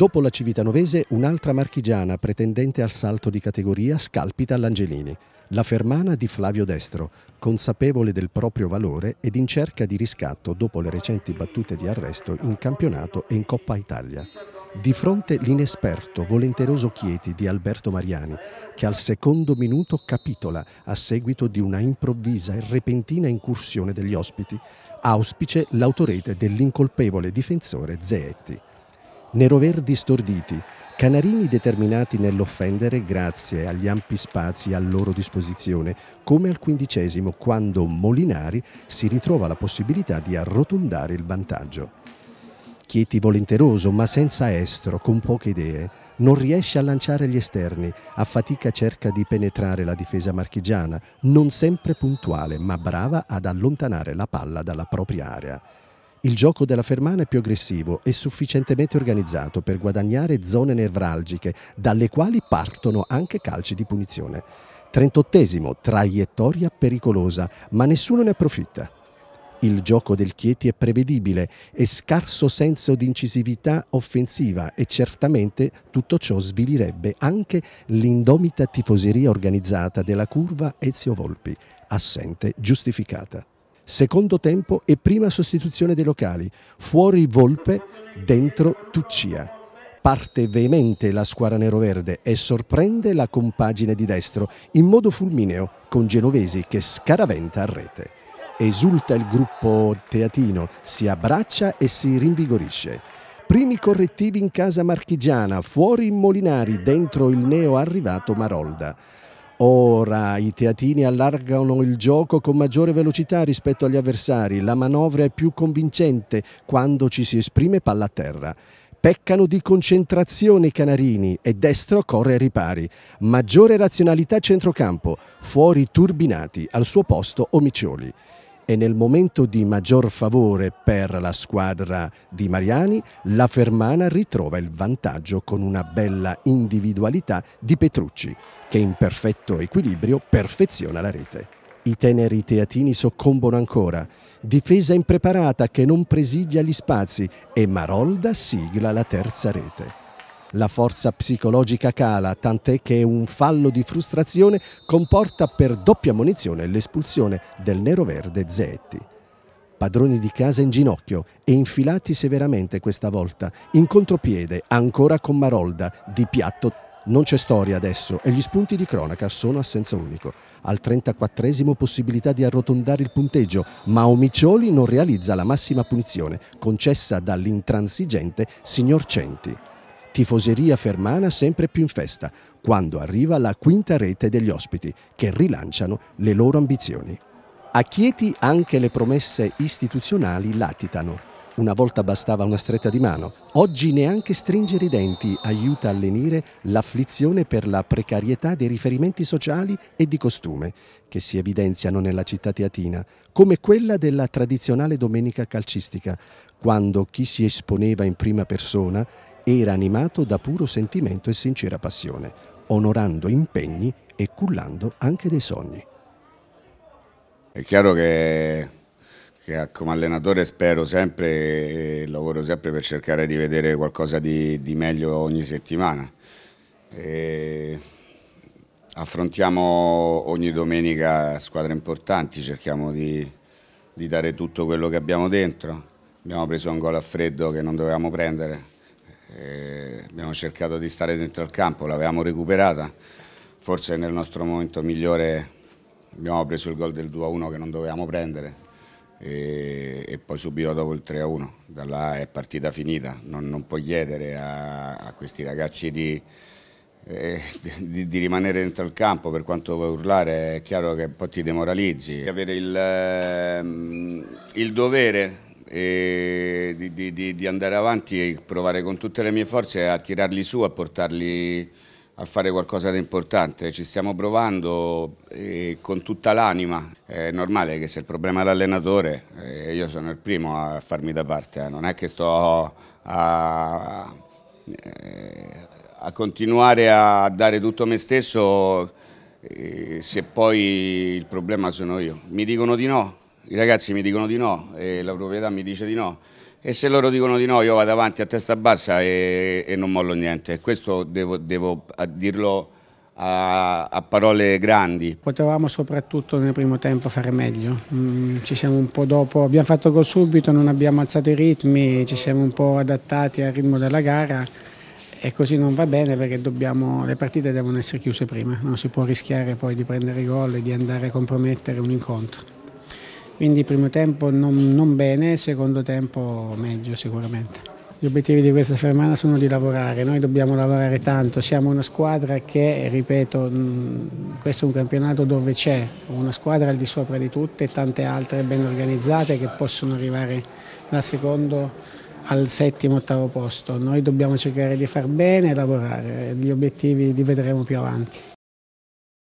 Dopo la Civitanovese, un'altra marchigiana pretendente al salto di categoria scalpita all'Angelini, la fermana di Flavio Destro, consapevole del proprio valore ed in cerca di riscatto dopo le recenti battute di arresto in campionato e in Coppa Italia. Di fronte l'inesperto, volenteroso Chieti di Alberto Mariani, che al secondo minuto capitola a seguito di una improvvisa e repentina incursione degli ospiti, auspice l'autorete dell'incolpevole difensore Zeetti neroverdi storditi, canarini determinati nell'offendere grazie agli ampi spazi a loro disposizione, come al quindicesimo quando Molinari si ritrova la possibilità di arrotondare il vantaggio. Chieti volenteroso ma senza estro, con poche idee, non riesce a lanciare gli esterni, a fatica cerca di penetrare la difesa marchigiana, non sempre puntuale ma brava ad allontanare la palla dalla propria area. Il gioco della Fermana è più aggressivo e sufficientemente organizzato per guadagnare zone nevralgiche, dalle quali partono anche calci di punizione. 38 traiettoria pericolosa, ma nessuno ne approfitta. Il gioco del Chieti è prevedibile e scarso senso di incisività offensiva e certamente tutto ciò svilirebbe anche l'indomita tifoseria organizzata della curva Ezio Volpi, assente giustificata secondo tempo e prima sostituzione dei locali, fuori Volpe, dentro Tuccia. Parte veemente la squadra neroverde e sorprende la compagine di destro in modo fulmineo con Genovesi che scaraventa a rete. Esulta il gruppo teatino, si abbraccia e si rinvigorisce. Primi correttivi in casa marchigiana, fuori Molinari, dentro il neo arrivato Marolda. Ora i teatini allargano il gioco con maggiore velocità rispetto agli avversari, la manovra è più convincente quando ci si esprime palla a terra. Peccano di concentrazione i canarini e destro corre ai ripari. Maggiore razionalità centrocampo, fuori turbinati, al suo posto omicioli e nel momento di maggior favore per la squadra di Mariani, la Fermana ritrova il vantaggio con una bella individualità di Petrucci, che in perfetto equilibrio perfeziona la rete. I teneri teatini soccombono ancora. Difesa impreparata che non presidia gli spazi e Marolda sigla la terza rete. La forza psicologica cala, tant'è che un fallo di frustrazione comporta per doppia munizione l'espulsione del nero-verde Zetti. Padroni di casa in ginocchio e infilati severamente questa volta, in contropiede, ancora con Marolda, di piatto non c'è storia adesso e gli spunti di cronaca sono a senso unico. Al 34esimo possibilità di arrotondare il punteggio, ma Omicioli non realizza la massima punizione concessa dall'intransigente signor Centi tifoseria fermana sempre più in festa, quando arriva la quinta rete degli ospiti, che rilanciano le loro ambizioni. A Chieti anche le promesse istituzionali latitano. Una volta bastava una stretta di mano, oggi neanche stringere i denti aiuta a lenire l'afflizione per la precarietà dei riferimenti sociali e di costume che si evidenziano nella città teatina, come quella della tradizionale domenica calcistica, quando chi si esponeva in prima persona era animato da puro sentimento e sincera passione, onorando impegni e cullando anche dei sogni. È chiaro che, che eh, come allenatore spero sempre, e lavoro sempre per cercare di vedere qualcosa di, di meglio ogni settimana. E affrontiamo ogni domenica squadre importanti, cerchiamo di, di dare tutto quello che abbiamo dentro. Abbiamo preso un gol a freddo che non dovevamo prendere, eh, abbiamo cercato di stare dentro il campo, l'avevamo recuperata, forse nel nostro momento migliore abbiamo preso il gol del 2-1 che non dovevamo prendere e, e, poi subito dopo il 3-1, da là è partita finita, non, non puoi chiedere a, a questi ragazzi di, eh, di, di, rimanere dentro il campo, per quanto vuoi urlare è chiaro che un po' ti demoralizzi, avere il, ehm, il dovere e di, di, di, andare avanti e provare con tutte le mie forze a tirarli su, a portarli a fare qualcosa di importante. Ci stiamo provando con tutta l'anima. È normale che se il problema è l'allenatore, eh, io sono il primo a farmi da parte. Eh. Non è che sto a, eh, a continuare a dare tutto me stesso se poi il problema sono io. Mi dicono di no, i ragazzi mi dicono di no e la proprietà mi dice di no e se loro dicono di no io vado avanti a testa bassa e, e non mollo niente. Questo devo, devo dirlo a, a, parole grandi. Potevamo soprattutto nel primo tempo fare meglio, mm, ci siamo un po' dopo, abbiamo fatto gol subito, non abbiamo alzato i ritmi, ci siamo un po' adattati al ritmo della gara e così non va bene perché dobbiamo, le partite devono essere chiuse prima, non si può rischiare poi di prendere gol e di andare a compromettere un incontro. Quindi primo tempo non, non bene, secondo tempo meglio sicuramente. Gli obiettivi di questa settimana sono di lavorare, noi dobbiamo lavorare tanto, siamo una squadra che, ripeto, questo è un campionato dove c'è una squadra al di sopra di tutte e tante altre ben organizzate che possono arrivare dal secondo al settimo, ottavo posto. Noi dobbiamo cercare di far bene e lavorare, gli obiettivi li vedremo più avanti.